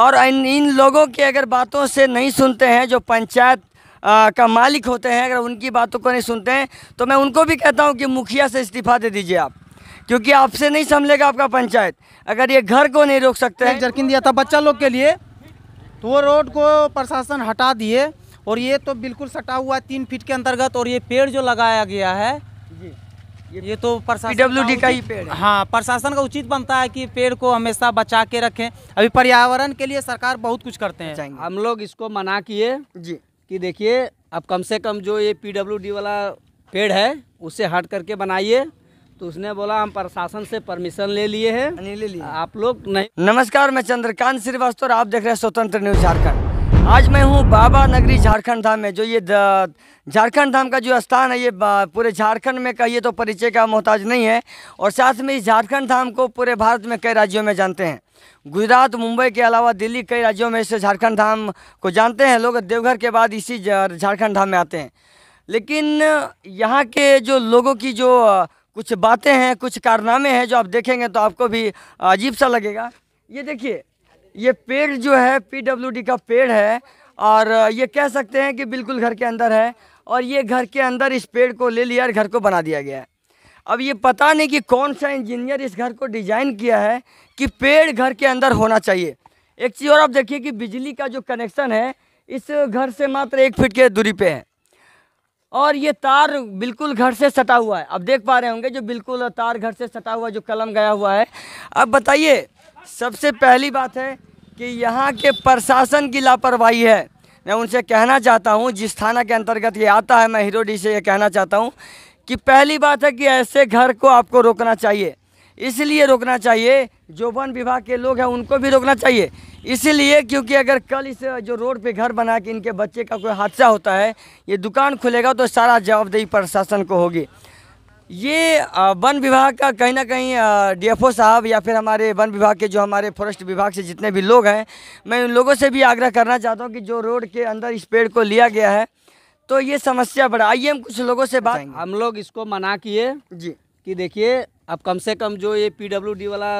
और इन इन लोगों की अगर बातों से नहीं सुनते हैं जो पंचायत आ, का मालिक होते हैं अगर उनकी बातों को नहीं सुनते हैं तो मैं उनको भी कहता हूँ कि मुखिया से इस्तीफा दे दीजिए आप क्योंकि आपसे नहीं संभलेगा आपका पंचायत अगर ये घर को नहीं रोक सकते हैं जर्किन दिया था बच्चा लोग के लिए तो वो रोड को प्रशासन हटा दिए और ये तो बिल्कुल सटा हुआ है तीन फीट के अंतर्गत और ये पेड़ जो लगाया गया है ये तो प्रशासन का ही पेड़ हाँ प्रशासन का उचित बनता है कि पेड़ को हमेशा बचा के रखें अभी पर्यावरण के लिए सरकार बहुत कुछ करते हैं हम लोग इसको मना किए जी कि देखिए अब कम से कम जो ये पीडब्ल्यूडी वाला पेड़ है उसे हट करके बनाइए तो उसने बोला हम प्रशासन से परमिशन ले लिए हैं ले लिए आप लोग नहीं नमस्कार मैं चंद्रकांत श्रीवास्तव आप देख रहे हैं स्वतंत्र न्यूज झारखंड आज मैं हूँ बाबा नगरी झारखंड धाम में जो ये झारखंड धाम का जो स्थान है ये पूरे झारखंड में कहिए तो परिचय का मोहताज नहीं है और साथ में इस झारखंड धाम को पूरे भारत में कई राज्यों में जानते हैं गुजरात मुंबई के अलावा दिल्ली कई राज्यों में इसे झारखंड धाम को जानते हैं लोग देवघर के बाद इसी झारखंड धाम में आते हैं लेकिन यहाँ के जो लोगों की जो कुछ बातें हैं कुछ कारनामे हैं जो आप देखेंगे तो आपको भी अजीब सा लगेगा ये देखिए ये पेड़ जो है पीडब्ल्यूडी का पेड़ है और ये कह सकते हैं कि बिल्कुल घर के अंदर है और ये घर के अंदर इस पेड़ को ले लिया और घर को बना दिया गया है अब ये पता नहीं कि कौन सा इंजीनियर इस घर को डिजाइन किया है कि पेड़ घर के अंदर होना चाहिए एक चीज़ और आप देखिए कि बिजली का जो कनेक्शन है इस घर से मात्र एक फीट के दूरी पे है और ये तार बिल्कुल घर से सटा हुआ है अब देख पा रहे होंगे जो बिल्कुल तार घर से सटा हुआ जो कलम गया हुआ है अब बताइए सबसे पहली बात है कि यहाँ के प्रशासन की लापरवाही है मैं उनसे कहना चाहता हूँ जिस थाना के अंतर्गत ये आता है मैं हिरोडी से ये कहना चाहता हूँ कि पहली बात है कि ऐसे घर को आपको रोकना चाहिए इसलिए रोकना चाहिए जो वन विभाग के लोग हैं उनको भी रोकना चाहिए इसीलिए क्योंकि अगर कल इस जो रोड पे घर बना के इनके बच्चे का कोई हादसा होता है ये दुकान खुलेगा तो सारा जवाबदेही प्रशासन को होगी ये वन विभाग का कहीं ना कहीं डीएफओ साहब या फिर हमारे वन विभाग के जो हमारे फॉरेस्ट विभाग से जितने भी लोग हैं मैं उन लोगों से भी आग्रह करना चाहता हूँ कि जो रोड के अंदर इस पेड़ को लिया गया है तो ये समस्या बड़ा आइए हम कुछ लोगों से बात हम लोग इसको मना किए जी कि देखिए अब कम से कम जो ये पी वाला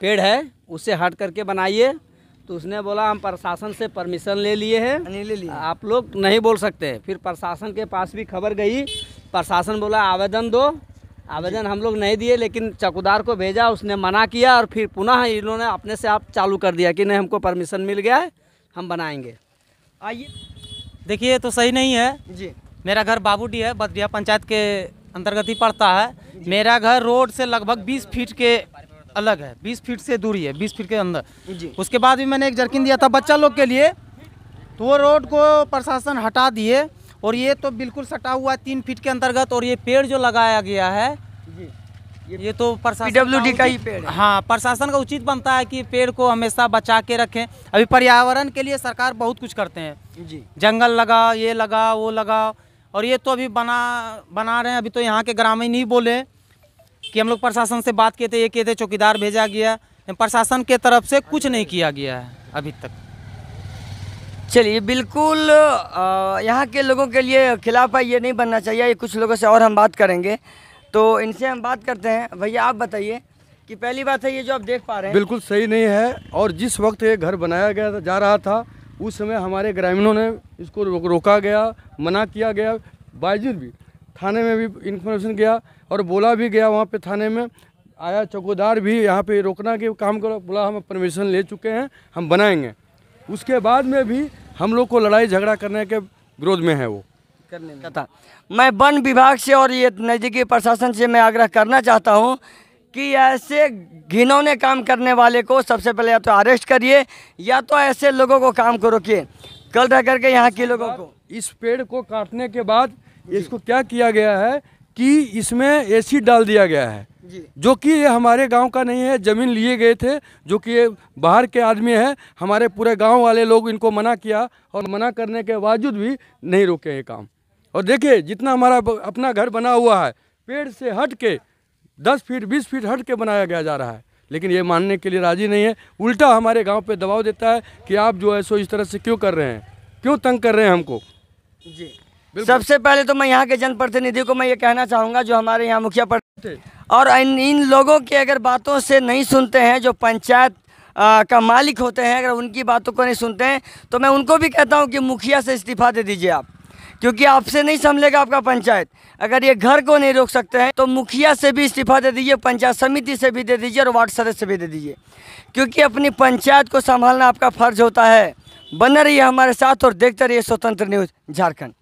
पेड़ है उसे हट करके बनाइए तो उसने बोला हम प्रशासन से परमिशन ले लिए हैं ले लिए आप लोग नहीं बोल सकते फिर प्रशासन के पास भी खबर गई प्रशासन बोला आवेदन दो आवेदन हम लोग नहीं दिए लेकिन चकुदार को भेजा उसने मना किया और फिर पुनः इन्होंने अपने से आप चालू कर दिया कि नहीं हमको परमिशन मिल गया है हम बनाएंगे आइए देखिए तो सही नहीं है जी मेरा घर बाबूडी है बदरिया पंचायत के अंतर्गत ही पड़ता है मेरा घर रोड से लगभग बीस फीट के अलग है बीस फीट से दूरी है बीस फीट के अंदर जी उसके बाद भी मैंने एक जर्किन दिया था बच्चा लोग के लिए तो वो रोड को प्रशासन हटा दिए और ये तो बिल्कुल सटा हुआ है तीन फीट के अंतर्गत और ये पेड़ जो लगाया गया है जी ये, ये तो प्रशासन का ही पेड़ हाँ प्रशासन का उचित बनता है कि पेड़ को हमेशा बचा के रखें अभी पर्यावरण के लिए सरकार बहुत कुछ करते हैं जी जंगल लगा ये लगा वो लगा और ये तो अभी बना बना रहे हैं अभी तो यहाँ के ग्रामीण ही बोले कि हम लोग प्रशासन से बात किए थे ये किए थे चौकीदार भेजा गया प्रशासन के तरफ से कुछ नहीं किया गया है अभी तक चलिए बिल्कुल यहाँ के लोगों के लिए ख़िलाफ़ है ये नहीं बनना चाहिए ये कुछ लोगों से और हम बात करेंगे तो इनसे हम बात करते हैं भैया आप बताइए कि पहली बात है ये जो आप देख पा रहे हैं बिल्कुल सही नहीं है और जिस वक्त ये घर बनाया गया जा रहा था उस समय हमारे ग्रामीणों ने इसको रोका गया मना किया गया बावजूद भी थाने में भी इंफॉर्मेशन गया और बोला भी गया वहाँ पर थाने में आया चौकीदार भी यहाँ पर रोकना के काम करो बोला हम परमिशन ले चुके हैं हम बनाएंगे उसके बाद में भी हम लोग को लड़ाई झगड़ा करने के विरोध में है वो करने में था मैं वन विभाग से और ये नज़दीकी प्रशासन से मैं आग्रह करना चाहता हूँ कि ऐसे घिनौने काम करने वाले को सबसे पहले या तो अरेस्ट करिए या तो ऐसे लोगों को काम को रोकिए कल रह करके यहाँ के लोगों को इस पेड़ को काटने के बाद इसको क्या किया गया है कि इसमें एसिड डाल दिया गया है जो कि ये हमारे गांव का नहीं है ज़मीन लिए गए थे जो कि ये बाहर के आदमी है हमारे पूरे गांव वाले लोग इनको मना किया और मना करने के बावजूद भी नहीं रोके ये काम और देखिए जितना हमारा अपना घर बना हुआ है पेड़ से हट के दस फीट बीस फीट हट के बनाया गया जा रहा है लेकिन ये मानने के लिए राजी नहीं है उल्टा हमारे गाँव पे दबाव देता है कि आप जो है सो इस तरह से क्यों कर रहे हैं क्यों तंग कर रहे हैं हमको जी सबसे पहले तो मैं यहाँ के जनप्रतिनिधि को मैं ये कहना चाहूँगा जो हमारे यहाँ मुखिया पद थे और इन इन लोगों की अगर बातों से नहीं सुनते हैं जो पंचायत आ, का मालिक होते हैं अगर उनकी बातों को नहीं सुनते हैं तो मैं उनको भी कहता हूँ कि मुखिया से इस्तीफा दे दीजिए आप क्योंकि आपसे नहीं संभलेगा आपका पंचायत अगर ये घर को नहीं रोक सकते हैं तो मुखिया से भी इस्तीफा दे दीजिए पंचायत समिति से भी दे दीजिए और वार्ड सदस्य से भी दे दीजिए क्योंकि अपनी पंचायत को संभालना आपका फर्ज होता है बने रहिए हमारे साथ और देखते रहिए स्वतंत्र न्यूज़ झारखंड